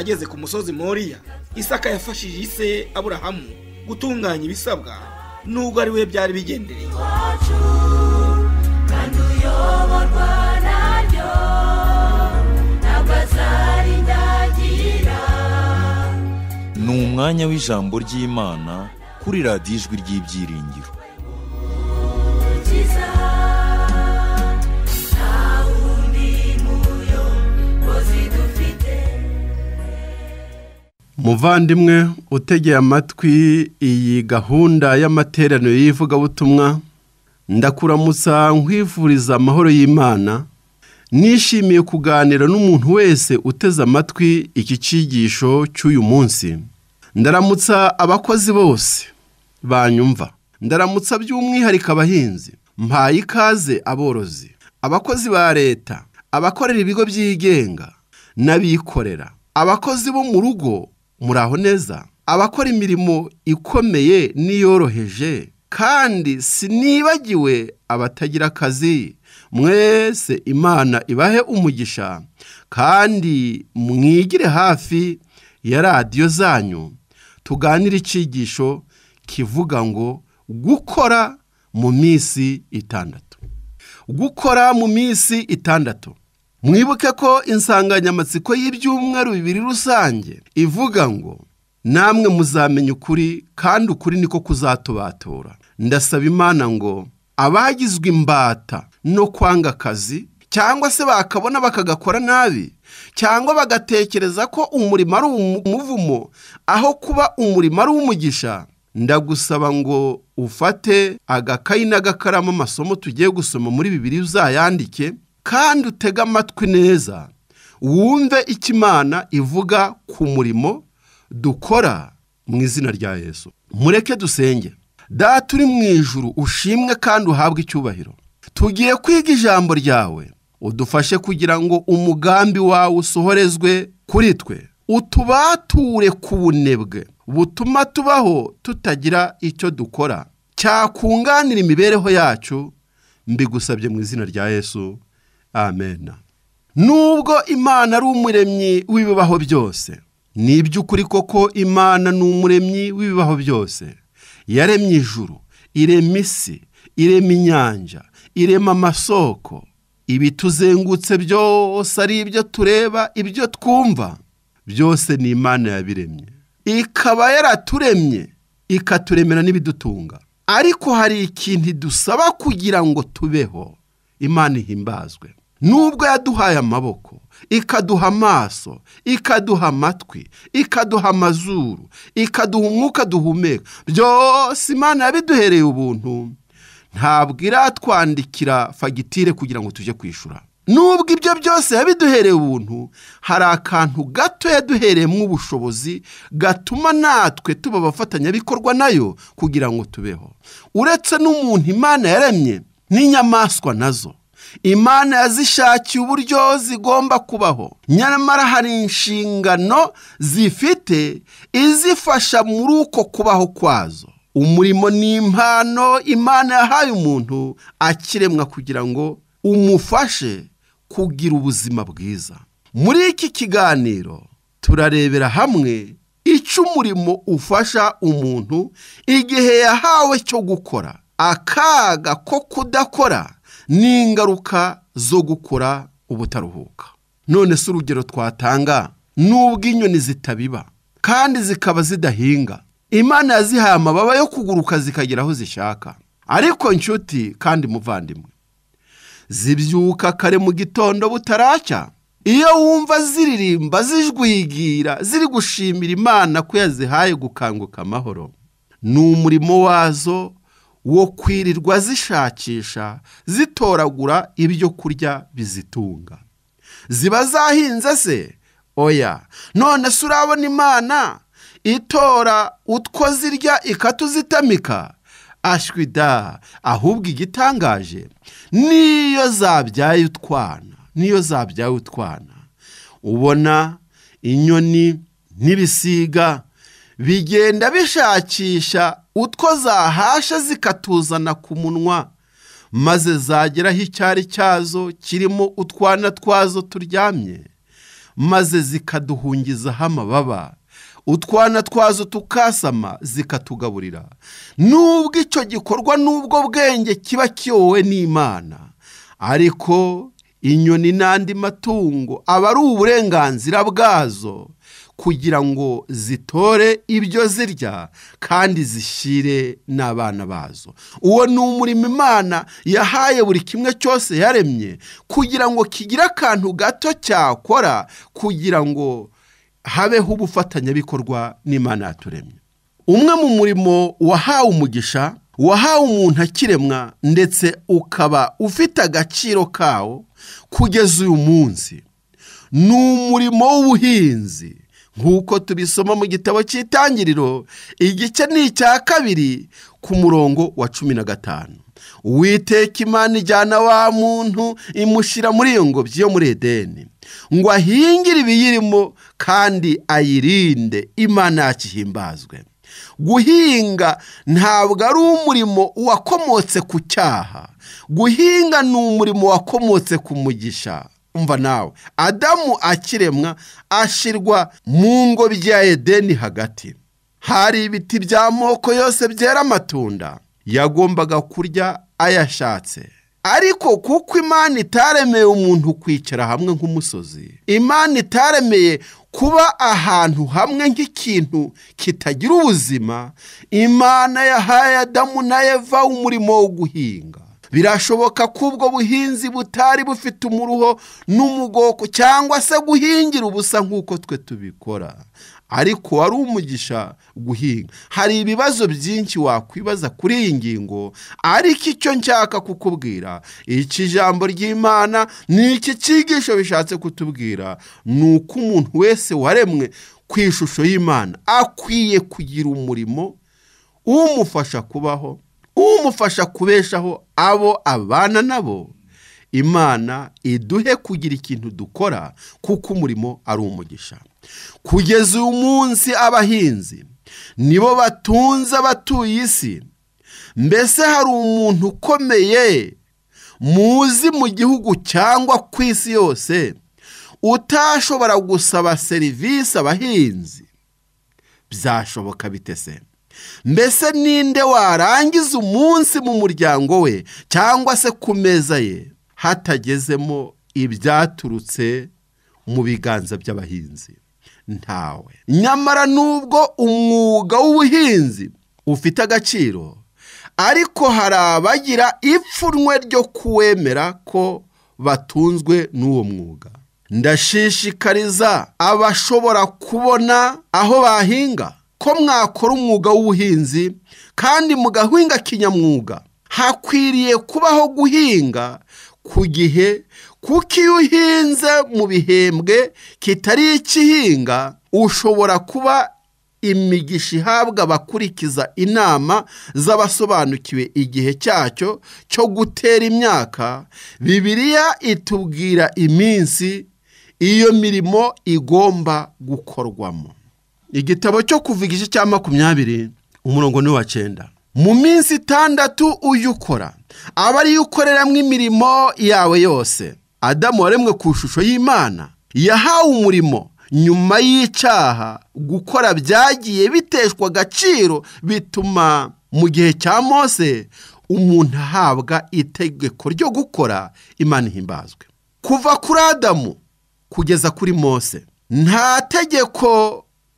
ageze ku musozi moriya isaka yafashije ise aburahamu gutunganya ibisabwa n'ubwo ari we byari bigendereye ni umwanya w'ijambo ry'imana kuri radiyo ijwi ry'ibyiringiro muvandimwe utegeye amatwi iyi gahunda y'amateraniro y'ivugabutumwa ndakuramutsa nkwifuriza amahoro y'imana nishimiye kuganira n'umuntu wese uteze amatwi iki cyigisho cy'uyu munsi ndaramutsa abakozi bose banyumva ndaramutsa by'umwihariko abahinzi mpaye ikaze aborozi abakozi ba leta abakorera ibigo byigenga n'abikorera abakozi bo mu rugo muraho neza abakora imirimo ikomeye n'iyoroheje kandi sinibagiwe abatagira akazi mwese imana ibahe umugisha kandi mwigire hafi ya radiyo zanyu tuganire icyigisho kivuga ngo gukora mu minsi itandatu gukora mu minsi itandatu mwibuke ko insanganyamatsiko y'ibyumweru bibiri rusange ivuga ngo namwe muzamenya ukuri kandi ukuri niko kuzatubatura ndasaba imana ngo abagizwe imbata no kwanga akazi cyangwa se bakabona bakagakora nabi cyangwa bagatekereza ko umurimo ari umuvumo aho kuba umurimo ari umugisha ndagusaba ngo ufate agakayi n'agakaramu amasomo tugiye gusoma muri bibiri uzayandike kandi utege amatwi neza wumve icyo imana ivuga ku murimo dukora mu izina rya yesu mureke dusenge data uri mu ijuru ushimwe kandi uhabwe icyubahiro tugiye kwiga ijambo ryawe udufashe kugira ngo umugambi wawe usohorezwe kuri twe utubature ku bunebwe butuma tubaho tutagira icyo dukora cyakunganira imibereho yacu mbigusabye mu izina rya yesu amen nubwo imana ari umuremyi w'ibibaho byose ni iby'ukuri koko imana ni umuremyi w'ibibaho byose yaremye ijuru irema isi irema inyanja irema amasoko ibituzengutse byose ari ibyo tureba ibyo twumva byose ni imana yabiremye ikaba yaraturemye ikaturemera n'ibidutunga ariko hari ikintu idusaba kugira ngo tubeho imana ihimbazwe nubwo yaduhaye amaboko ikaduha amaso ikaduha amatwi ikaduha amazuru ikaduha umwuka duhumeka byose imana yabiduhereye ubuntu ntabwo iratwandikira fagitire kugira ngo tujye kwishyura nubwo ibyo byose yabiduhereye ubuntu hari akantu gato yaduhereyemo ubushobozi gatuma natwe tuba abafatanyabikorwa nayo kugira ngo tubeho uretse n'umuntu imana yaremye n'inyamaswa nazo imana yazishakiye uburyo zigomba kubaho nyamara hari inshingano zifite izifasha muri uko kubaho kwazo umurimo ni impano imana yahaye umuntu akiremwa kugira ngo umufashe kugira ubuzima bwiza muri iki kiganiro turarebera hamwe icyo umurimo ufasha umuntu igihe yahawe cyo gukora akaga ko kudakora n'ingaruka zo gukora ubutaruhuka none se urugero twatanga n'ubwo inyoni zitabiba kandi zikaba zidahinga imana yazihaye amababa yo kuguruka zikagera aho zishaka ariko inshuti kandi muvandimwe zibyuka kare mu gitondo butaracya iyo wumva ziririmba zijwigira ziri gushimira imana ko yazihaye gukanguka amahoro ni umurimo wazo wo kwirirwa zishakisha zitoragura ibyo kurya bizitunga ziba zahinze se oya none se urabona imana itora utwo zirya ikatuzitamika ashwida ahubwo igitangaje niyo zabyaye utwana niyo zabyaye utwana ubona inyoni n'ibisiga bigenda bishakisha utwo zahasha zikatuzana ku munwa maze zageraho icyari cyazo kirimo utwana twazo turyamye maze zikaduhungizaho amababa utwana twazo tukasama zikatugaburira nubwo icyo gikorwa n'ubwo bwenge kiba kiyowe n'imana ariko inyoni n'andi matungo aba ari uburenganzira bwazo kugira ngo zitore ibyo zirya kandi zishyire n'abana bazo uwo ni umurimo imana yahaye buri kimwe cyose yaremye kugira ngo kigire akantu gato cyakora kugira ngo habeho ubufatanyabikorwa n'imana yaturemye umwe mu murimo wahawe umugisha wahawe umuntu akiremwa ndetse ukaba ufite agaciro kawo kugeza uyu munsi ni umurimo w'ubuhinzi nk'uko tubisoma mu gitabo cy'itangiriro igice ni icya kabiri ku murongo wa cumi na gatanu uwiteka imana ijyana wa muntu imushyira muri iyo ngobyi yo muri edeni ngo ahingire ibiyirimo kandi ayirinde imana yakihimbazwe guhinga ntabwo ari umurimo wakomotse ku cyaha guhinga ni umurimo wakomotse ku mugisha umva nawe adamu akiremwa ashyirwa mu ngobyi ya edeni hagati hari ibiti by'amoko yose byera amatunda yagombaga kurya ayashatse ariko kuko imana itaremeye umuntu kwicara hamwe nk'umusozi imana itaremeye kuba ahantu hamwe nk'ikintu kitagira ubuzima imana yahaye adamu na eva umurimo wo guhinga birashoboka ko ubwo buhinzi butari bufite umuruho n'umugoko cyangwa se guhingira ubusa nk'uko twe tubikora ariko wari umugisha guhinga hari ibibazo byinshi wakwibaza kuri iyi ngingo ariko icyo nshaka kukubwira iki jambo ry'imana ni iki cyigisho bishatse kutubwira ni uko umuntu wese waremwe ku ishusho y'imana akwiye kugira umurimo umufasha kubaho umufasha kubeshaho abo abana nabo imana iduhe kugira ikintu dukora kuko umurimo ari umugisha kugeza uyu munsi abahinzi nibo batunze abatuye isi mbese hari umuntu ukomeye muzi mu gihugu cyangwa ku isi yose utashobora gusaba serivisi abahinzi byashoboka bite se mbese ninde warangiza umunsi mu muryango we cyangwa se ku meza ye hatagezemo ibyaturutse mu biganza by'abahinzi ntawe nyamara nubwo umwuga w'ubuhinzi ufite agaciro ariko hari abagira ipfunwe ryo kuwemera ko batunzwe n'uwo mwuga ndashishikariza abashobora kubona aho bahinga ko mwakora umwuga w'ubuhinzi kandi mugahinga kinyamwuga hakwiriye kubaho guhinga ku gihe kuko iyo uhinze mu bihembwe kitari ikihinga ushobora kuba imigisha ihabwa abakurikiza inama z'abasobanukiwe igihe cyacyo cyo gutera imyaka bibiliya itubwira iminsi iyo mirimo igomba gukorwamo igitabo cyo kuva igice cya makumyabiri umurongo ni uwa cyenda mu minsi itandatu uyukora aba ariyo ukoreramo imirimo yawe yose adamu waremwe ku ishusho y'imana yahawe umurimo nyuma y'icyaha gukora byagiye biteshwa agaciro bituma mu gihe cya mose umuntu ahabwa itegeko ryo gukora imana ihimbazwe kuva kuri adamu kugeza kuri mose nta tegeko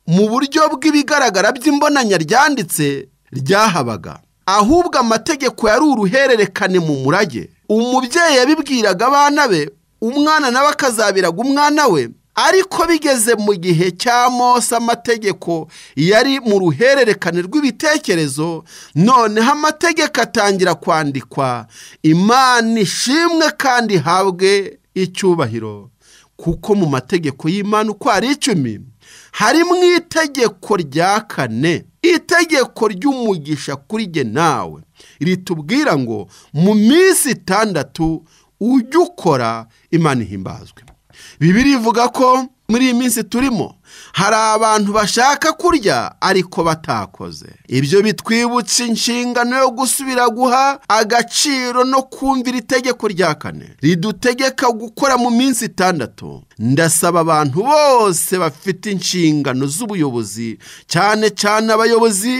mu buryo bw'ibigaragara by'imbonanya ryanditse ryahabaga ahubwo amategeko yari uruhererekane mu murage umubyeyi yabibwiraga abana be umwana nawe akazabiraga umwana we ariko bigeze mu gihe cya mose amategeko yari mu ruhererekane rw'ibitekerezo noneho amategeko atangira kwandikwa imana ishimwe kandi ihabwe icyubahiro kuko mu mategeko y'imana uko ari icumi hari mu itegeko rya kane itegeko ry'umugisha kuri jye nawe ritubwira ngo mu minsi itandatu ujye ukora imana ihimbazwe bibiri ivuga ko muri iyi minsi turimo hari abantu bashaka kurya ariko batakoze ibyo bitwibutsa inshingano yo gusubira guha agaciro no kumvira itegeko rya kane ridutegeka gukora mu minsi itandatu ndasaba abantu bose bafite inshingano z'ubuyobozi cyane cyane abayobozi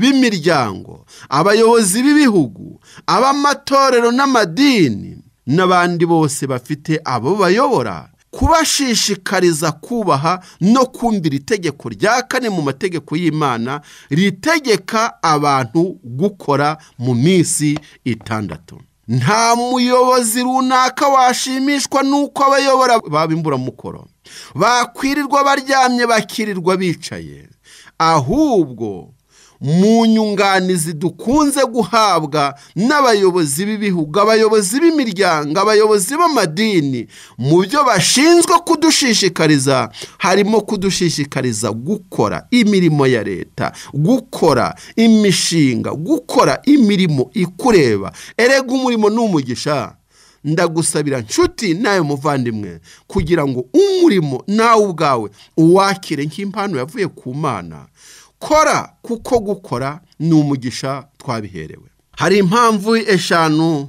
b'imiryango abayobozi b'ibihugu ab'amatorero n'amadini n'abandi bose bafite abo bayobora kubashishikariza kubaha no kumvira itegeko rya kane mu mategeko y'imana ritegeka abantu gukora mu minsi itandatu nta muyobozi runaka washimishwa n'uko abayobora baba imburamukoro bakwirirwa baryamye bakirirwa bicaye ahubwo mu nyunganizi dukunze guhabwa n'abayobozi b'ibihugu abayobozi b'imiryango abayobozi b'amadini mu byo bashinzwe kudushishikariza harimo kudushishikariza gukora imirimo ya leta gukora imishinga gukora imirimo ikureba erega umurimo ni umugisha ndagusabira nshuti nawe muvandimwe kugira ngo umurimo nawe ubwawe uwakire nk'impano yavuye ku mana kora kuko gukora ni umugisha twabiherewe hari impamvu eshanu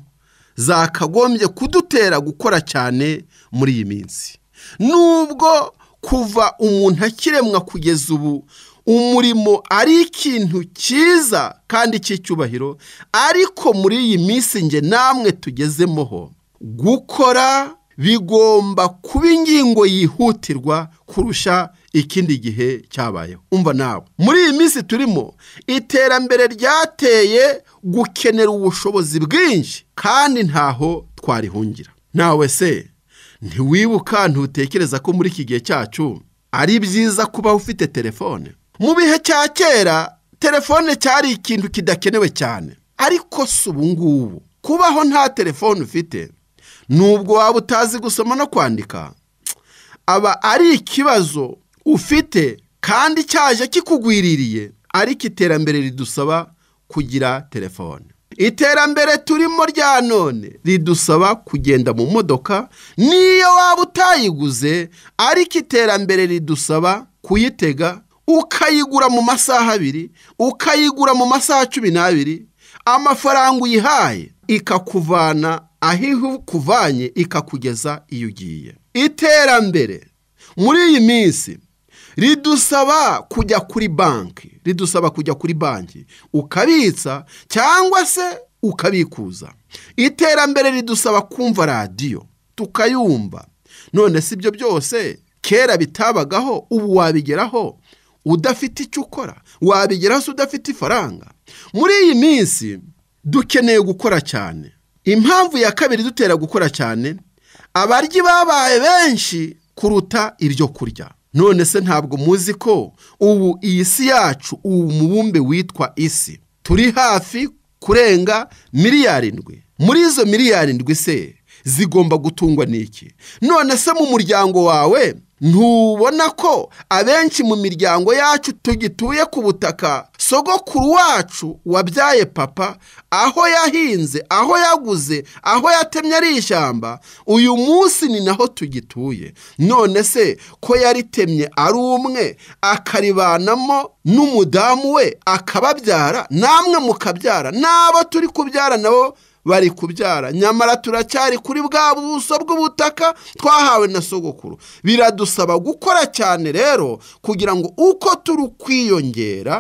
zakagombye kudutera gukora cyane muri iyi minsi nubwo kuva umuntu akiremwa kugeza ubu umurimo ari ikintu cyiza kandi cy'icyubahiro ariko muri iyi minsi nge namwe tugezemoho gukora bigomba kuba ingingo yihutirwa kurusha ikindi gihe cyabayeho umva nawe muri iyi minsi turimo iterambere ryateye gukenera ubushobozi bwinshi kandi ntaho twarihungira nawe se ntiwibuka ntutekereza ko muri iki gihe cyacu ari byiza kuba ufite telefone mu bihe cya kera telefone cyari ikintu kidakenewe cyane ariko si ubu ngubu kubaho nta telefone ufite nubwo waba utazi gusoma no kwandika aba ari ikibazo ufite kandi cyaje kikugwiririye ariko iterambere ridusaba kugira telefone iterambere turimo rya none ridusaba kugenda mu modoka niyo waba utayiguze ariko iterambere ridusaba kuyitega ukayigura mu masaha abiri ukayigura mu masaha cumi n'abiri amafaranga uyihaye ikakuvana aho ikuvanye ikakugeza iyo ugiye iterambere muri iyi minsi ridusaba kujya kuri banki ridusaba kujya kuri banki ukabitsa cyangwa se ukabikuza iterambere ridusaba kumva radiyo tukayumva none si ibyo byose kera bitabagaho ubu wabigeraho udafite icyo ukora wabigeraho se udafite ifaranga muri iyi minsi dukeneye gukora cyane impamvu ya kabiri dutera gukora cyane abaryi babaye benshi kuruta iryo kurya none se ntabwo muzi ko ubu iyi si yacu ubu mubumbe witwa isi turi hafi kurenga miliyari ndwi muri izo miliyari ndwi se zigomba gutungwa n'iki none se mu muryango wawe ntubona ko abenshi mu miryango yacu tugituye ku butaka sogokuru wacu wabyaye papa aho yahinze aho yaguze aho yatemye ari ishyamba uyu munsi ni naho tugituye none se ko yaritemye ari umwe akaribanamo n'umudamu we akababyara namwe mukabyara n'abo turi kubyara nabo bari kubyara nyamara turacyari kuri bwa buso bw'ubutaka twahawe na sogokuru biradusaba gukora cyane rero kugira ngo uko turi kwiyongera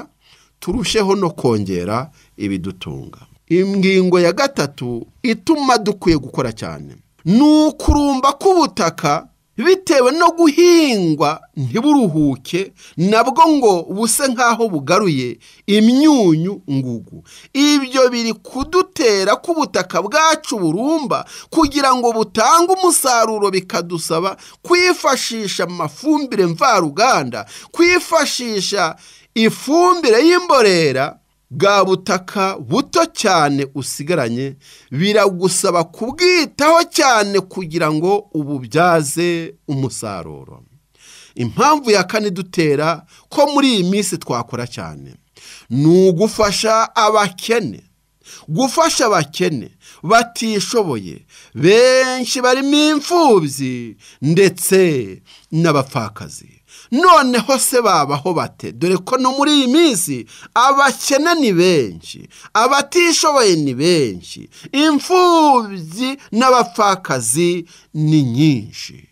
turusheho no kongera ibidutunga ingingo ya gatatu ituma dukwiye gukora cyane ni ukurumba k'ubutaka bitewe no guhingwa ntiburuhuke nabwo ngo buse nk'aho bugaruye imyunyu ngugu ibyo biri kudutera k'ubutaka bwacu burumba kugira ngo butange umusaruro bikadusaba kwifashisha amafumbire mvaruganda kwifashisha ifumbire y'imborera bwa butaka buto cyane usigaranye biragusaba kubwitaho cyane kugira ngo ububyaze umusaruro impamvu ya kane dutera ko muri iyi minsi twakora cyane ni ugufasha abakene gufasha abakene batishoboye benshi barimo imfubyi ndetse n'abapfakazi noneho se babaho bate dore ko no muri iyi minsi abakene ni benshi abatishoboye ni benshi imfubyi n'abapfakazi ni nyinshi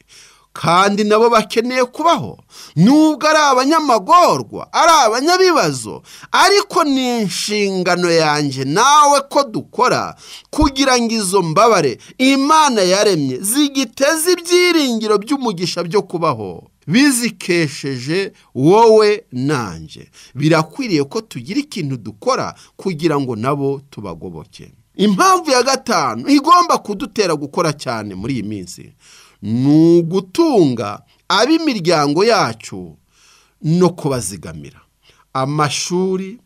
kandi nabo bakeneye kubaho nubwo ari abanyamagorwa ari abanyabibazo ariko ni inshingano yanjye nawe ko dukora kugira ngo izo mbabare imana yaremye zigiteze ibyiringiro by'umugisha byo kubaho bizikesheje wowe nanjye birakwiriye ko tugira ikintu dukora kugira ngo nabo tubagoboke impamvu ya gatanu igomba kudutera gukora cyane muri iyi minsi ni ugutunga ab'imiryango yacu no kubazigamira amashuri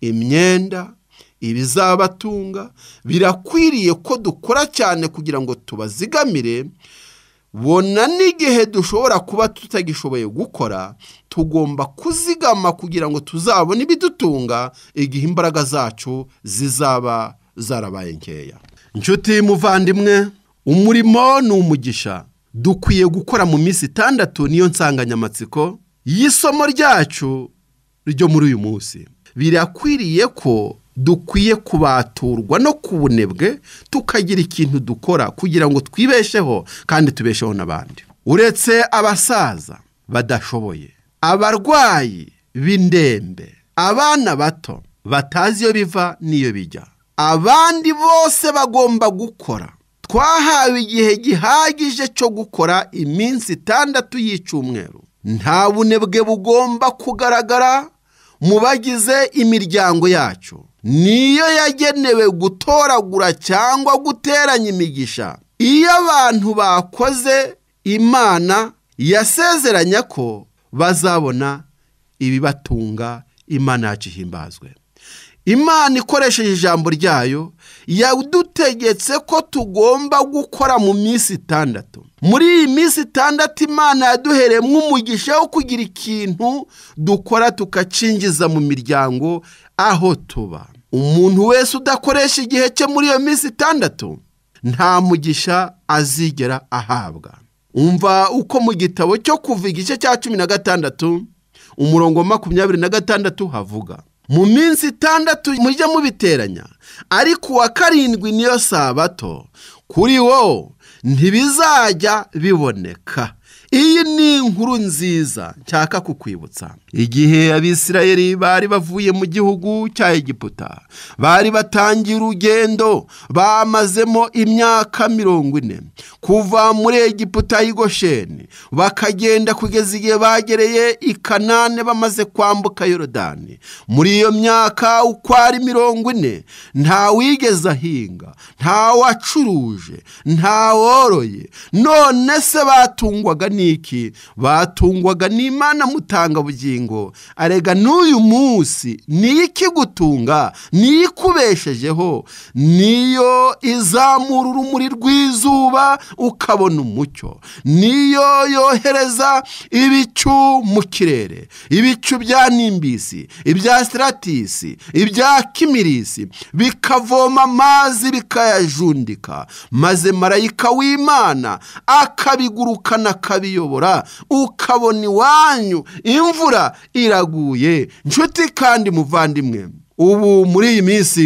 imyenda ibizabatunga birakwiriye ko dukora cyane kugira ngo tubazigamire bona n'igihe dushobora kuba tutagishoboye gukora tugomba kuzigama kugira ngo tuzabone ibidutunga igihe imbaraga zacu zizaba zarabaye nkeya inshuti muvandimwe umurimo ni umugisha dukwiye gukora mu minsi itandatu niyo nsanganyamatsiko y'isomo ryacu ryo muri uyu munsi birakwiriye ko dukwiye kubaturwa no ku bunebwe tukagira ikintu dukora kugira ngo twibesheho kandi tubesheho n'abandi uretse abasaza badashoboye abarwayi b'indembe abana bato batazi iyo biva n'iyo bijya abandi bose bagomba gukora twahawe igihe gihagije cyo gukora iminsi itandatu y'icumweru nta bunebwe bugomba kugaragara mu bagize imiryango yacu niyo yagenewe gutoragura cyangwa guteranya imigisha iyo abantu bakoze imana yasezeranya ko bazabona ibibatunga imana yacu ihimbazwe imana ikoresheje ijambo ryayo yadutegetse ko tugomba gukora mu minsi itandatu muri iyi minsi itandatu imana yaduhereye umugisha wo kugira ikintu dukora tukacinjiza mu miryango aho tuba umuntu wese udakoresha igihe cye muri iyo minsi itandatu nta mugisha azigera ahabwa umva uko mu gitabo cyo kuva igice cya cumi na gatandatu umurongo makumyabiri na gatandatu havuga mu minsi itandatu mujye mubiteranya ariko uwa karindwi niyo sabato kuri wo ntibizajya biboneka iyi ni inkuru nziza nshaka kukwibutsa igihe abisirayeri bari bavuye mu gihugu cya egiputa bari batangiye urugendo bamazemo imyaka mirongo ine kuva muri egiputa y'igosheni bakagenda kugeza igihe bagereye i kanane bamaze kwambuka yorodani muri iyo myaka uko ari mirongo ine nta wigeze ahinga nta wacuruje nta woroye none se batungwaga ni n'iki batungwaga n'imana mutanga bugingo arega n'uyu munsi niyo ikigutunga niyo ikubeshejeho niyo izamura urumuri rw'izuba ukabona umucyo niyo yohereza ibicu mu kirere ibicu bya nimbisi ibya siratisi ibya kimirisi bikavoma amazi bikayajundika maze marayika w'imana akabigurukana akabi kuyiyobora ukabona iwanyu imvura iraguye nshuti kandi muvandimwe ubu muri iyi minsi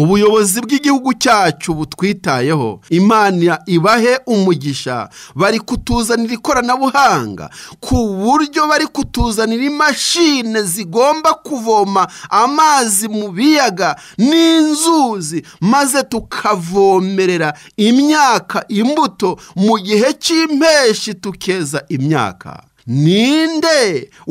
ubuyobozi bw'igihugu cyacu butwitayeho imana ibahe umugisha bari kutuzanira ikoranabuhanga ku buryo bari kutuzanira imashini zigomba kuvoma amazi mu biyaga n'inzuzi maze tukavomerera imyaka imbuto mu gihe cy'impeshyi tukeza imyaka ninde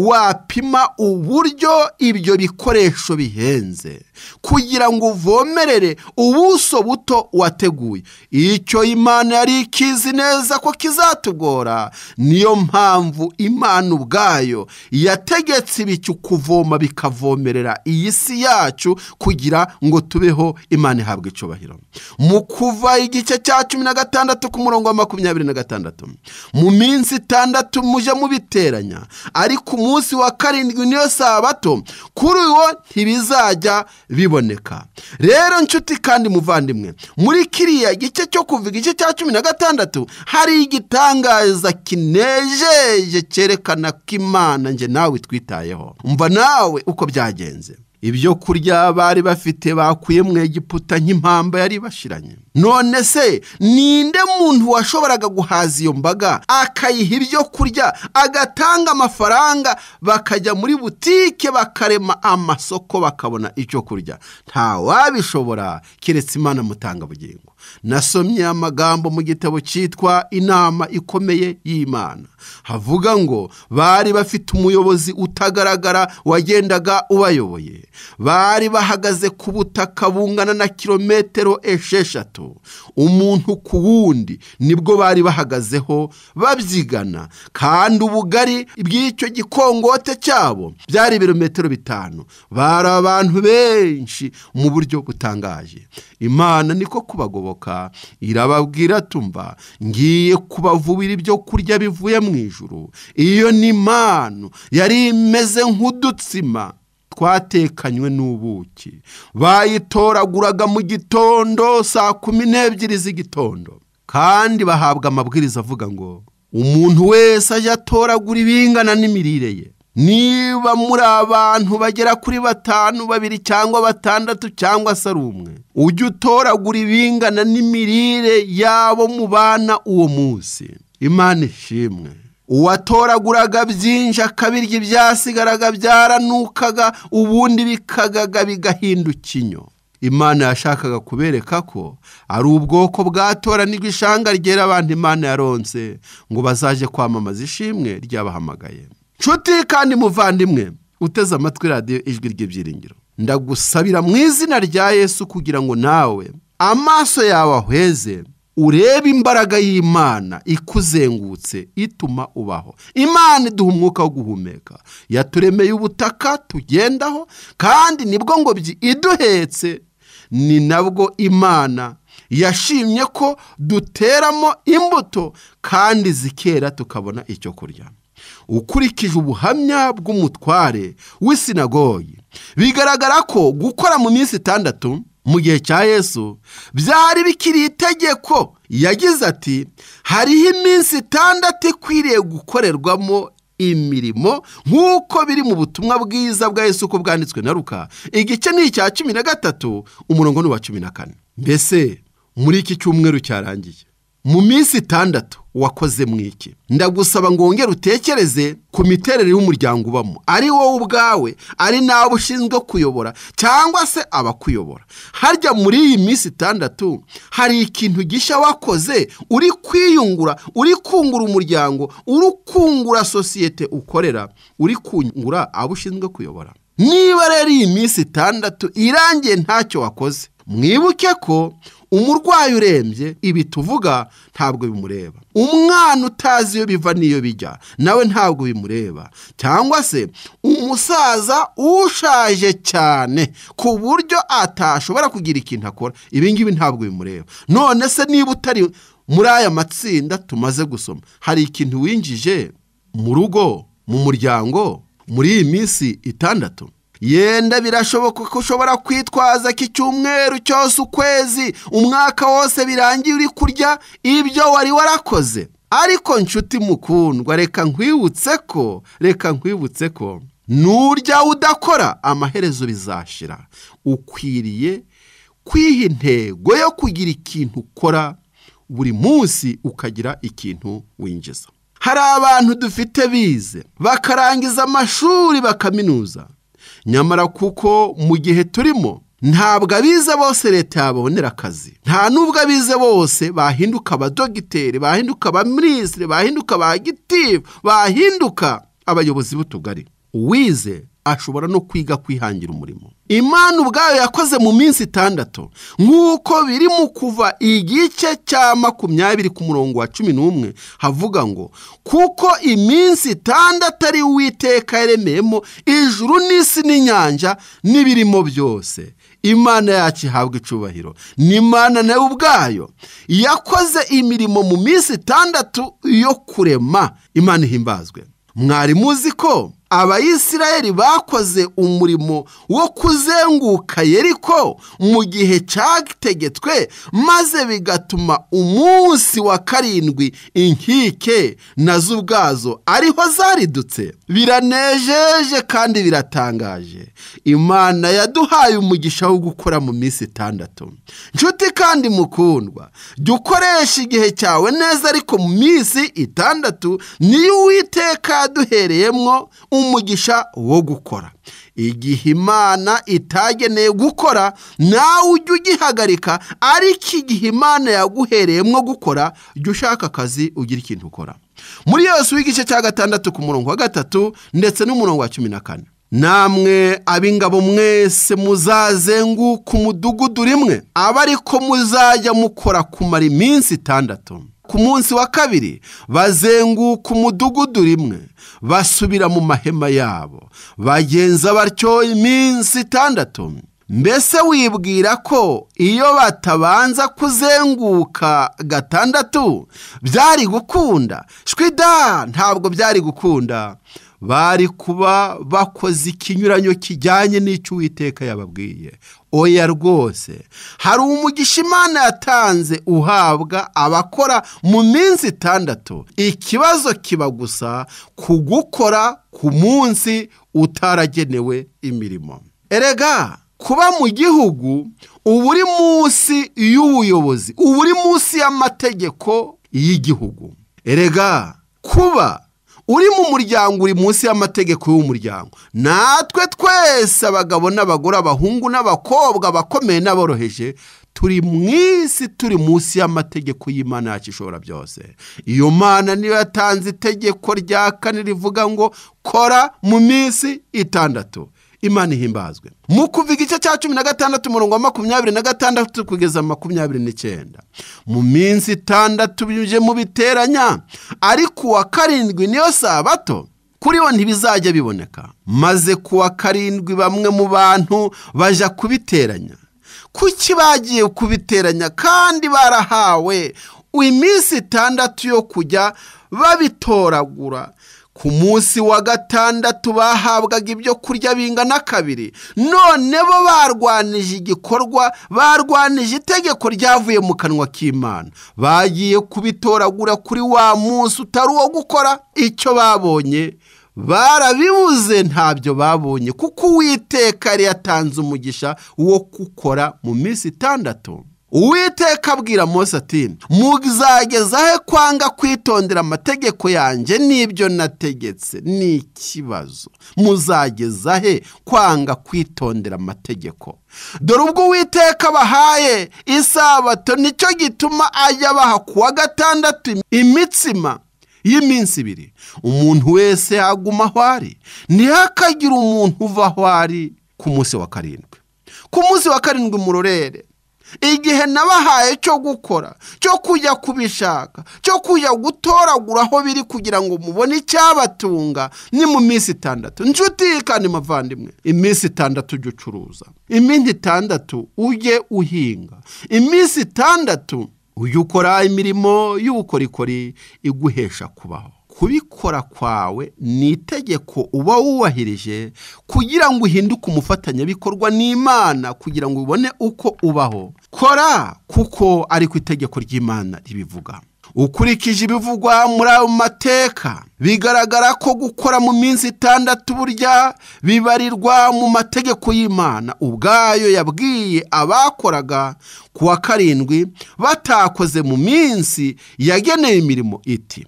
wapima uburyo ibyo bikoresho bihenze kugira ngo uvomerere ubuso buto wateguye icyo imana yari ikizi neza ko kizatugora niyo mpamvu imana ubwayo yategetse ibicu kuvoma bikavomerera iyi si yacu kugira ngo tubeho imana ihabwe icyubahiro mu kuva igice cya cumi na gatandatu ku murongo wa makumyabiri na gatandatu mu minsi itandatu mujye mubiteranya ariko umunsi wa karindwi niyo sabato kuri wo ntibizajya biboneka rero nshuti kandi muvandimwe muri kiriya gice cyo kuva igice cya cumi na gatandatu hari igitangaza kinejeje cyerekana ko imana njye nawe twitayeho umva nawe uko byagenze ibyo kurya bari bafite bakuye mu egiputa nk'impamba yari bashiranye none se ninde muntu washoboraga guhaza iyo mbaga akayiha ibyo kurya agatanga amafaranga bakajya muri butike bakarema amasoko bakabona icyo kurya nta wabishobora keretse imana mutanga bugingo nasomye amagambo mu gitabo cyitwa inama ikomeye y'imana havuga ngo bari bafite umuyobozi utagaragara wagendaga ubayoboye bari bahagaze ku butaka bungana na kilometero esheshatu umuntu ku wundi nibwo bari bahagazeho babyigana kandi ubugari bw'icyo gikongote cyabo byari ibirometero bitanu bari abantu benshi mu buryo butangaje imana niko kubagoboka gusohoka irababwira tumva ngiye kubavubira ibyo kurya bivuye mu ijuru iyo ni manu yari imeze nk'udutsima twatekanywe n'ubuki bayitoraguraga mu gitondo saa kumi n'ebyiri z'igitondo kandi bahabwa amabwiriza avuga ngo umuntu wese ajya atoragura ibingana n'imirire ye niba muri abantu bagera kuri batanu babiri cyangwa batandatu cyangwa se ari umwe ujye utoragura ibingana n'imirire yabo mu bana uwo munsi imana ishimwe uwatoraguraga byinshi akabirya ibyasigaraga byaranukaga ubundi bikagaga bigahinduka inyo imana yashakaga kubereka ko ari ubwoko bwatoranijwe ishanga ryera abantu imana yaronse ngo bazaje kwamamaza ishimwe ryabahamagaye nshuti kandi muvandimwe uteze amatwi radiyo ijwi ry'ibyiringiro ndagusabira mu izina rya yesu kugira ngo nawe amaso yawe ahweze urebe imbaraga y'imana ikuzengutse ituma ubaho imana iduha umwuka wo guhumeka yaturemeye ubutaka tugendaho kandi nibwo ngo iduhetse ni nabwo imana yashimye ko duteramo imbuto kandi zikera tukabona icyo kurya ukurikije ubuhamya bw'umutware w'isinagogi bigaragara ko gukora mu minsi itandatu mu gihe cya yesu byari bikiri itegeko yagize ati hariho iminsi itandatu ikwiriye gukorerwamo imirimo nk'uko biri mu butumwa bwiza bwa yesu uko bwanditswe na ruka igice ni icya cumi na gatatu umurongo ni uwa cumi na kane mbese muri iki cyumweru cyarangiye mu minsi itandatu wakoze mwiki ndagusaba ngo wongere utekereze ku miterere y'umuryango ubamo ari wowe ubwawe ari n'abo ushinzwe kuyobora cyangwa se abakuyobora harya muri iyi minsi itandatu hari ikintu gishya wakoze uri kwiyungura uri kungura umuryango uri kungura sosiyete ukorera uri kungura abo ushinzwe kuyobora niba rero iyi minsi itandatu irangiye ntacyo wakoze mwibuke ko umurwayi urembye ibi tuvuga ntabwo bimureba umwana utazi iyo biva n'iyo bijya nawe ntabwo bimureba cyangwa se umusaza ushaje cyane ku buryo atashobora kugira ikintu akora ibi ntabwo bimureba none se niba utari muri aya matsinda tumaze gusoma hari ikintu winjije mu rugo mu muryango muri iyi minsi itandatu yenda birashoboka ko ushobora kwitwaza ko icyumweru cyose ukwezi umwaka wose birangiye uri kurya ibyo wari warakoze ariko nshuti mukundwa reka nkwibutse ko reka nkwibutse ko nurya udakora amaherezo bizashira ukwiriye kwiha intego yo kugira ikintu ukora buri munsi ukagira ikintu winjiza hari abantu dufite bize bakarangiza amashuri bakaminuza nyamara kuko mu gihe turimo ntabwo abize bose leta yababonera akazi nta n'ubwo abize bose bahinduka abadogiteri bahinduka abaminisitiri bahinduka ba bahinduka abayobozi b'utugari uwize ashobora no kwiga kwihangira umurimo imana ubwayo yakoze mu minsi itandatu nk'uko biri mu kuva igice cya makumyabiri ku murongo wa cumi n'umwe havuga ngo kuko iminsi itandatu ari uwiteka yaremeyemo ijuru n'isi n'inyanja n'ibirimo byose imana yacu ihabwa icubahiro ni imana nawe ubwayo yakoze imirimo mu minsi itandatu yo kurema imana ihimbazwe mwari muzi ko abayisiraheli bakoze umurimo wo kuzenguka yeriko mu gihe cyategetswe maze bigatuma umunsi wa karindwi inkike nazo ubwazo ariho zaridutse biranejeje kandi biratangaje imana yaduhaye umugisha wo gukora mu minsi itandatu nshuti kandi mukundwa jya ukoresha igihe cyawe neza ariko mu minsi itandatu niyo uwiteka yaduhereyemo umugisha wo gukora igihe imana itageneye gukora nawe ujye ugihagarika ariko igihe imana yaguhereyemo gukora jya ushaka akazi ugira ikintu ukora muri yose w'igice cya gatandatu ku murongo wa gatatu ndetse n'umurongo wa cumi na kane namwe ab'ingabo mwese muzazengu ku mudugudu rimwe aba ariko muzajya mukora kumara iminsi itandatu ku munsi wa kabiri bazenguka umudugudu rimwe basubira mu mahema yabo bagenza batyo iminsi itandatu mbese wibwira ko iyo batabanza kuzenguka gatandatu byari gukunda shwida ntabwo byari gukunda bari kuba bakoze ikinyuranyo kijyanye n'icyo uwiteka yababwiye oya rwose hari umugisha imana yatanze uhabwa abakora mu minsi itandatu ikibazo kiba gusa kugukora ku munsi utaragenewe imirimo erega kuba mu gihugu ubu uri munsi y'ubuyobozi ubu uri munsi y'amategeko y'igihugu erega kuba uri mu muryango uri munsi y'amategeko y'umuryango natwe twese abagabo n'abagore abahungu n'abakobwa abakomeye n'aboroheje turi mu isi turi munsi y'amategeko y'imana yacu ishobora byose iyo mana niyo yatanze itegeko rya kane rivuga ngo kora mu minsi itandatu imana ihimbazwe mu kuva igice cya cumi na gatandatu umurongo wa makumyabiri na gatandatu kugeza makumyabiri n'icyenda mu minsi itandatu bije mu biteranya ariko uwa karindwi niyo sabato kuri bo ntibizajya biboneka maze ku wa karindwi bamwe mu bantu bajya kubiteranya kuki bagiye kubiteranya kandi barahawe iminsi itandatu yo kujya babitoragura ku munsi wa gatandatu bahabwaga ibyo kurya bingana kabiri none bo barwanije igikorwa barwanije itegeko ryavuye mu kanwa k'imana bagiye kubitoragura kuri wa munsi utari uwo gukora icyo babonye barabibuze ntabyo babonye kuko uwiteka yari yatanze umugisha wo gukora mu minsi itandatu uwiteka abwira mose ati Muzagezahe kwanga kwitondera amategeko yanjye n'ibyo nategetse ni ikibazo muzageza kwanga kwitondera amategeko dore ubwo uwiteka bahaye isabato nicyo gituma ajya baha kuwa gatandatu imitsima y'iminsi ibiri umuntu wese aguma aho ari ntihakagire umuntu uva aho ari ku munsi wa karindwi ku munsi wa karindwi murorere igihe nabahaye cyo gukora cyo kujya kubishaka cyo kujya gutoragura aho biri kugira ngo mubone icyabatunga ni mu minsi itandatu inshuti kandi mavandimwe iminsi itandatu ujye ucuruza iminsi itandatu ujye uhinga iminsi itandatu ujye ukora imirimo y'ubukorikori iguhesha kubaho kubikora kwawe ni itegeko uba wubahirije kugira ngo uhinduke umufatanyabikorwa n'imana kugira ngo ubone uko ubaho kora kuko ari ku itegeko ry'imana ribivuga ukurikije ibivugwa muri ayo mateka bigaragara ko gukora mu minsi itandatu burya bibarirwa mu mategeko y'imana ubwayo yabwiye abakoraga ku wa karindwi batakoze mu minsi yagenewe imirimo iti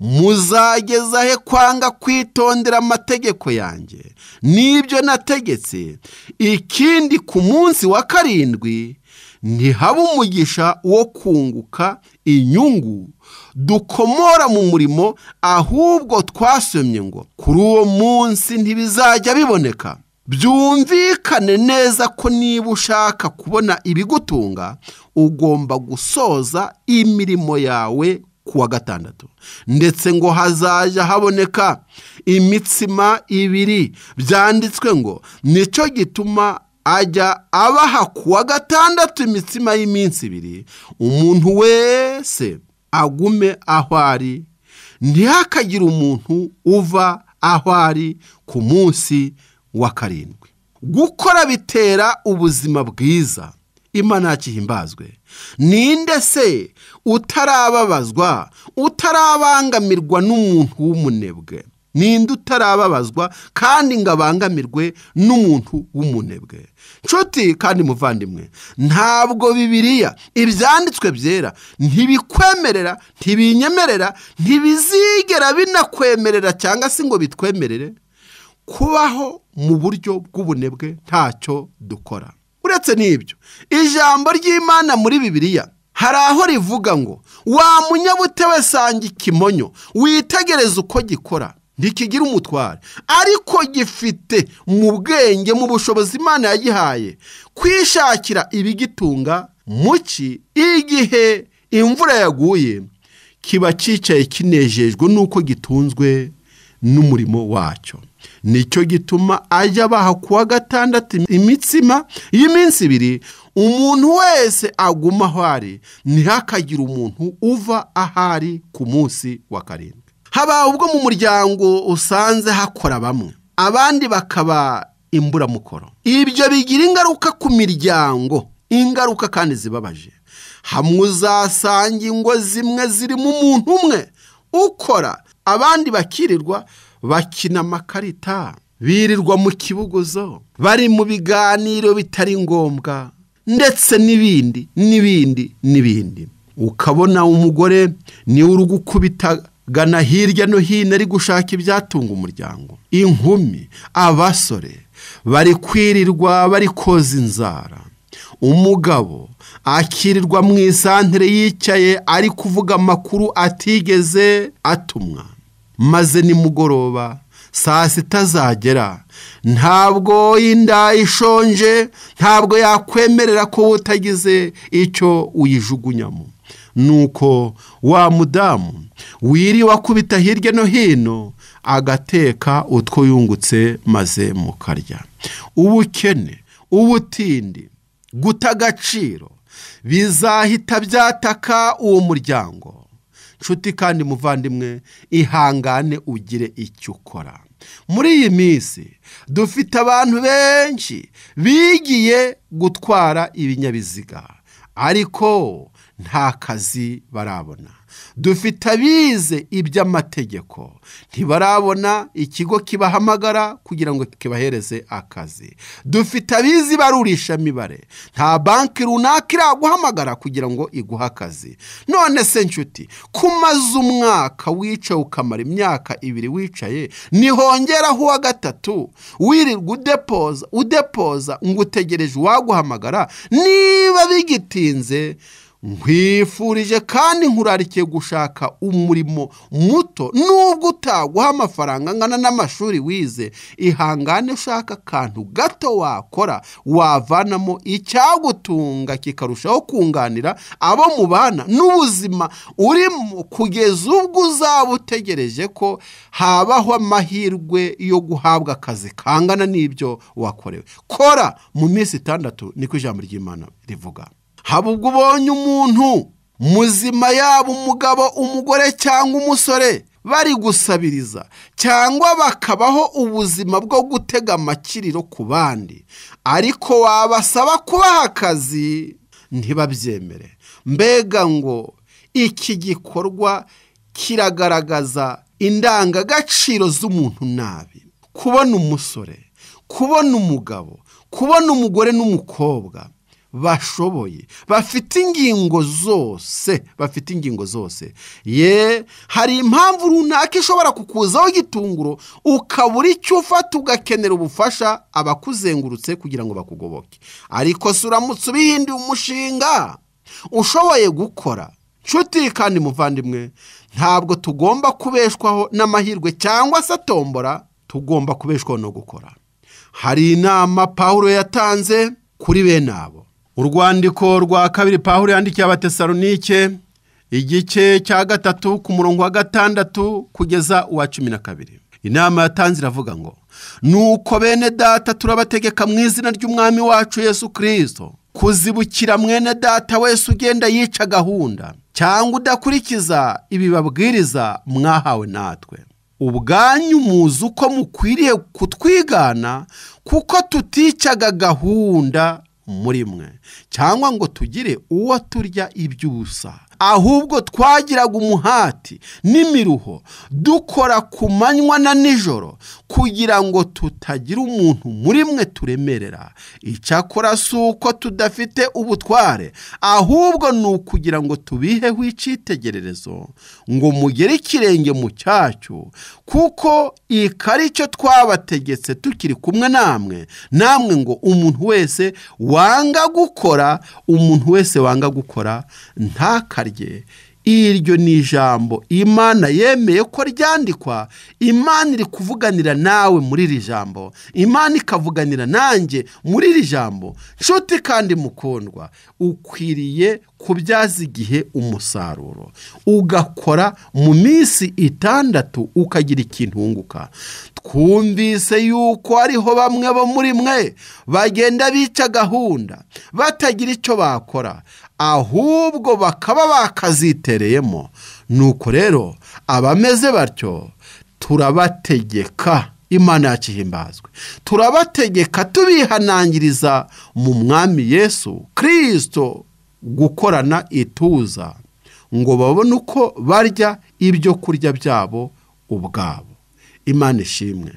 muzageza he kwanga kwitondera amategeko yanjye n'ibyo nategetse ikindi ku munsi wa karindwi ntihabe umugisha wo kunguka inyungu dukomora mu murimo ahubwo twasomye ngo kuri uwo munsi ntibizajya biboneka byumvikane neza ko niba ushaka kubona ibigutunga ugomba gusoza imirimo yawe kuwa gatandatu ndetse ngo hazajya haboneka imitsima ibiri byanditswe ngo nicyo gituma ajya abaha kuwa gatandatu imitsima y'iminsi ibiri umuntu wese agume aho ari ntihakagire umuntu uva aho ari ku munsi wa karindwi gukora bitera ubuzima bwiza imana ntakihimbazwe ninde se utarababazwa utarabangamirwa n'umuntu w'umunebwe ninde utarababazwa kandi ngo abangamirwe n'umuntu w'umunebwe nshuti kandi muvandimwe ntabwo bibiriya ibyanditswe byera ntibikwemerera ntibinyemerera ntibizigera binakwemerera cyangwa se ngo bitwemerere kubaho mu buryo bw'ubunebwe ntacyo dukora uretse n'ibyo ijambo ry'imana muri bibiriya hari aho rivuga ngo wa munyabute we sanga ikimonyo witegereze uko gikora ntikigira umutware ariko gifite mu bwenge mu bushobozi imana yagihaye kwishakira ibigitunga muki igihe imvura yaguye kiba cyicaye kinejejwe n'uko gitunzwe n'umurimo wacyo nicyo gituma ajya abaha kuwa gatandatu imitsima y'iminsi ibiri umuntu wese aguma aho ari ntihakagire umuntu uva aho ari ku munsi wa karindwi haba ubwo mu muryango usanze hakora bamwe abandi bakaba imburamukoro ibyo bigira ingaruka ku miryango ingaruka kandi zibabaje hamwe uzasanga ingo zimwe zirimo umuntu umwe ukora abandi bakirirwa bakina amakarita birirwa mu kibuguzo bari mu biganiro bitari ngombwa ndetse n'ibindi n'ibindi n'ibindi ukabona umugore niwe uri gukubitagana hirya no hino ari gushaka ibyatunga umuryango inkumi abasore bari kwirirwa bari koza inzara umugabo akirirwa mu isantere yicaye ari kuvuga amakuru atigeze atumwa maze nimugoroba saa sita zagera ntabwo inda ishonje ntabwo yakwemerera ko utagize icyo uyijugunyamo nuko wa mudamu wiriwe akubita hirya no hino agateka utwo yungutse maze mukarya ubukene ubutindi guta agaciro bizahita byataka uwo muryango nshuti kandi muvandimwe ihangane ugire icyo ukora muri iyi minsi dufite abantu benshi bigiye gutwara ibinyabiziga ariko nta kazi barabona dufite abize iby'amategeko ntibarabona ikigo kibahamagara kugira ngo kibahereze akazi dufite abizi barurisha nta banki runaka iraguhamagara kugira ngo iguhe akazi none se nshuti kumaze umwaka wicaye ukamara imyaka ibiri wicaye nihongeraho uwa gatatu wirirwa udepoza udepoza ngo utegereje uwaguhamagara niba bigitinze nkwifurije kandi nkurarikiye gushaka umurimo muto nubwo utaguha amafaranga angana n'amashuri wize ihangane ushaka akantu gato wakora wavanamo icyagutunga kikarushaho kunganira abo mubana n'ubuzima urimo kugeza ubwo uzaba utegereje ko habaho amahirwe yo guhabwa akazi kangana n'ibyo wakorewe kora mu minsi itandatu niko ijambo ry'imana rivuga haba ubwo ubonye umuntu muzima yaba umugabo umugore cyangwa umusore bari gusabiriza cyangwa bakabaho ubuzima bwo gutega amakiriro ku bandi ariko wabasaba kubaha akazi ntibabyemere mbega ngo iki gikorwa kiragaragaza indangagaciro z'umuntu nabi kubona umusore kubona umugabo kubona umugore n'umukobwa bashoboye bafite ingingo zose bafite ingingo zose ye hari impamvu runaka ishobora kukuzaho igitunguro ukabura icyo ufata ugakenera ubufasha abakuzengurutse kugira ngo bakugoboke ariko si uramutse ubihinduye umushinga ushoboye gukora nshuti kandi muvandimwe ntabwo tugomba kubeshwaho n'amahirwe cyangwa se atombora tugomba kubeshwaho no gukora hari inama paul yatanze kuri bene abo urwandiko rwa kabiri pawuro yandikiye abatesalonike igice cya gatatu ku murongo wa gatandatu kugeza uwa cumi na kabiri inama yatanze iravuga ngo nuko bene data turabategeka mu izina ry'umwami wacu yesu kirisito kuzibukira mwene data wese ugenda yica gahunda cyangwa udakurikiza ibi babwiriza mwahawe natwe ubwanyu muzi uko mukwiriye kutwigana kuko tuticaga gahunda muri mwe cyangwa ngo tugire uwo turya iby'ubusa ahubwo twagiraga umuhati n'imiruho dukora ku manywa na nijoro kugira ngo tutagira umuntu muri mwe turemerera icyakora si uko tudafite ubutware ahubwo ni ukugira ngo tubiheho icyitegererezo ngo mugere ikirenge mu cyacyo kuko ikari cyo twabategetse tukiri kumwe namwe namwe ngo umuntu wese wanga gukora umuntu wese wanga gukora ntakare rye iryo ni ijambo imana yemeye ko ryandikwa imana iri kuvuganira nawe muri iri jambo imana ikavuganira nanjye muri iri jambo nshuti kandi mukundwa ukwiriye kubyaza igihe umusaruro ugakora mu minsi itandatu ukagira ikintu wunguka twumvise yuko ariho bamwe bo muri mwe bagenda bica gahunda batagira icyo bakora ahubwo bakaba bakazitereyemo nuko rero abameze batyo turabategeka imana yakihimbazwe turabategeka tubihanangiriza mu mwami yesu kirisito gukorana ituza ngo babone uko barya ibyo kurya byabo ubwabo imana ishimwe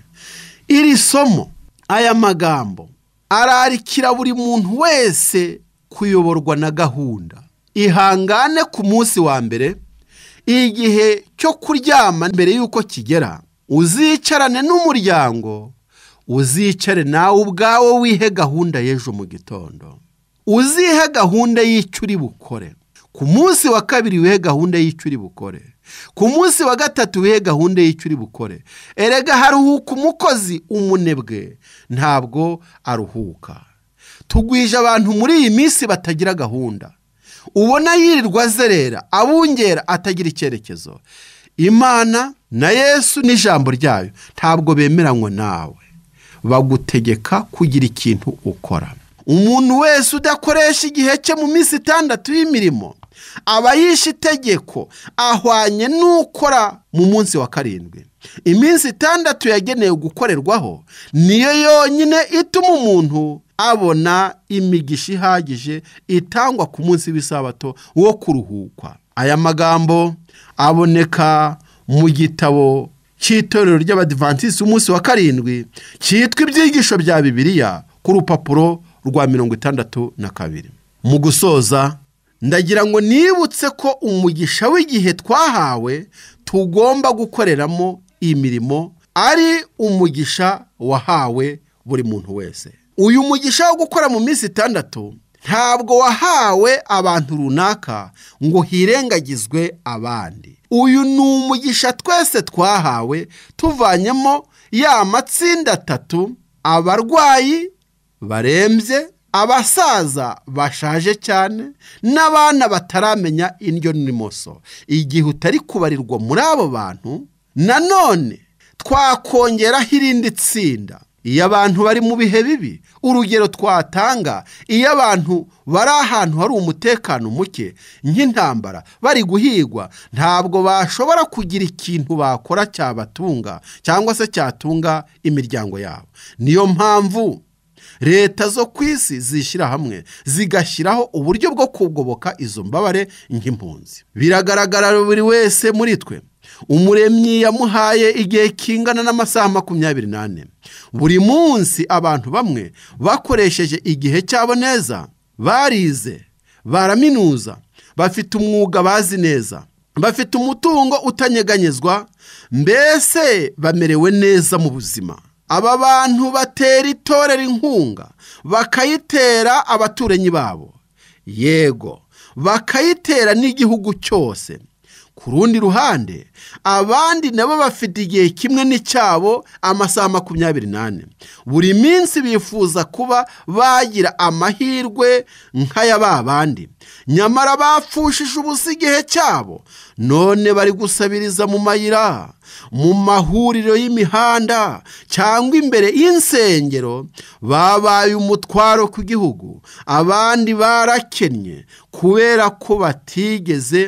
iri somo aya magambo ararikira buri muntu wese kuyoborwa na gahunda ihangane ku munsi wa mbere igihe cyo kuryama mbere y'uko kigera uzicarane n'umuryango uzicare nawe ubwawe wihe gahunda y'ejo mu gitondo uzihe gahunda y'icyo uri bukore ku munsi wa kabiri wihe gahunda y'icyo uri bukore ku munsi wa gatatu wihe gahunda y'icyo uri bukore erega haruhuka umukozi umunebwe ntabwo aruhuka tugwije abantu muri iyi minsi batagira gahunda ubona yirirwa azerera abungera atagira icyerekezo imana na yesu n'ijambo ryayo ntabwo bemeranywa nawe bagutegeka kugira ikintu ukora umuntu wese udakoresha igihe cye mu minsi itandatu y'imirimo aba yishe itegeko ahwanye n'ukora mu munsi wa karindwi iminsi itandatu yagenewe gukorerwaho niyo yonyine ituma umuntu abona imigisha ihagije itangwa ku munsi w'isabato wo kuruhukwa aya magambo aboneka mu gitabo cy'itorero ry'abadivantisiti umunsi wa karindwi cyitwa ibyigisho bya bibiliya ku rupapuro rwa mirongo itandatu na kabiri mu gusoza ndagira ngo nibutse ko umugisha w'igihe twahawe tugomba gukoreramo imirimo ari umugisha wahawe buri muntu wese uyu mugisha wo gukora mu minsi itandatu ntabwo wahawe abantu runaka ngo hirengagizwe abandi uyu ni umugisha twese twahawe tuvanyemo ya matsinda atatu abarwayi barembye abasaza bashaje cyane n'abana bataramenya indyo n'imoso igihe utari kubarirwa muri abo bantu nanone twakongeraho irindi tsinda iyo abantu bari mu bihe bibi urugero twatanga iyo abantu bari ahantu hari umutekano muke nk'intambara bari guhigwa ntabwo bashobora kugira ikintu bakora cyabatunga cyangwa se cyatunga imiryango yabo niyo mpamvu leta zo ku isi zishyira hamwe zigashyiraho uburyo bwo kugoboka izo mbabare nk'impunzi biragaragara buri wese muri twe umuremyi yamuhaye igihe kingana n'amasaha makumyabiri n'ane buri munsi abantu bamwe bakoresheje igihe cyabo neza barize baraminuza bafite umwuga bazi neza bafite umutungo utanyeganyezwa mbese bamerewe neza mu buzima aba bantu batera itorero inkunga bakayitera abaturanyi babo yego bakayitera n'igihugu cyose ku rundi ruhande abandi nabo bafite igihe kimwe n'icyabo amasaha makumyabiri n'ane buri minsi bifuza kuba bagira amahirwe nk'aya ba bandi nyamara bapfushije ubusa igihe cyabo none bari gusabiriza mu mayira mu mahuriro y'imihanda cyangwa imbere y'insengero babaye umutwaro ku gihugu abandi barakennye kubera ko batigeze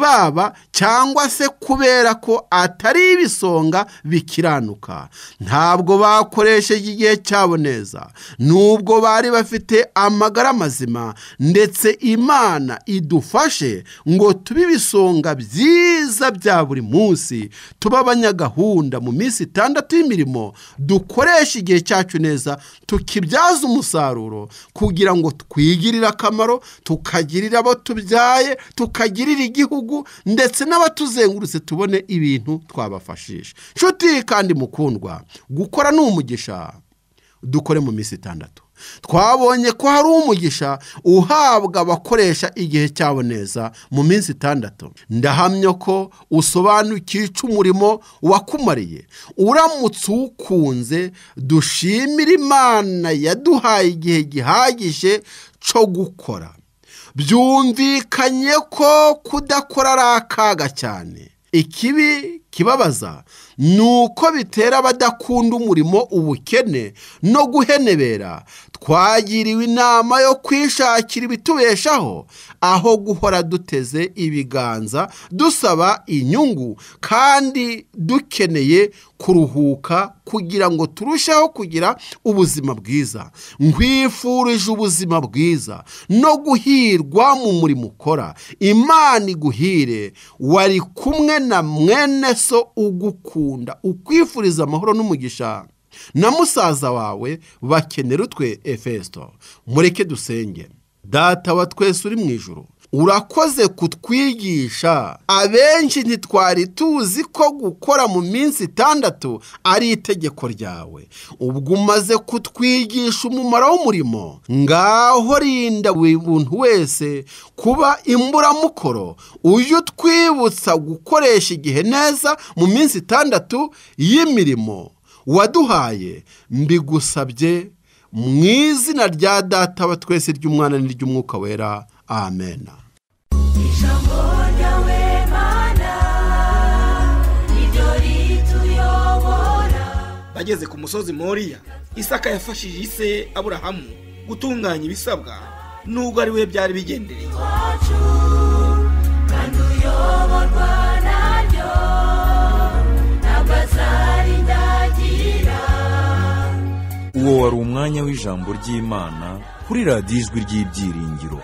baba cyangwa se kubera kubera ko atari ibisonga bikiranuka ntabwo bakoresheje igihe cyabo neza nubwo bari bafite amagara mazima ndetse imana idufashe ngo tube ibisonga byiza bya buri munsi tuba abanyagahunda mu minsi itandatu y'imirimo dukoresha igihe cyacu neza tukibyaza umusaruro kugira ngo twigirire akamaro tukagirira abo tubyaye tukagirira igihugu ndetse n'abatuzengurutse tubone tubone ibintu twabafashisha inshuti kandi mukundwa gukora ni umugisha dukore mu minsi itandatu twabonye ko hari umugisha uhabwa abakoresha igihe cyabo neza mu minsi itandatu ndahamya ko usobanukiye umurimo wakumariye uramutse uwukunze dushimira imana yaduhaye igihe gihagije cyo gukora byumvikanye ko kudakora ari akaga cyane ekibi kibabaza ni uko bitera abadakunda umurimo ubukene no guhenebera twagiriwe inama yo kwishakira ibitubeshaho aho guhora duteze ibiganza dusaba inyungu kandi dukeneye kuruhuka kugira ngo turusheho kugira ubuzima bwiza nkwifurije ubuzima bwiza no guhirwa mu murimo ukora imana iguhire wari kumwe na mwene so ugukunda ukwifuriza amahoro n'umugisha na musaza wawe bakenera utwe efeso mureke dusenge data wa twese uri mu ijoro urakoze kutwigisha abenshi ntitwari tuzi ko gukora mu minsi itandatu ari itegeko ryawe ubwo umaze kutwigisha umumaro w'umurimo ngaho rinda buri muntu wese kuba imburamukoro uyu twibutsa gukoresha igihe neza mu minsi itandatu y'imirimo waduhaye mbigusabye mu izina rya data twese ry'umwana n'iry'umwuka wera amena bageze ku musozi moriya isaka yafashije ise aburahamu gutunganya ibisabwa nubwo ari we byari bigendereye uwo wari umwanya w'ijambo ry'imana kuri radiyo ijwi ry'ibyiringiro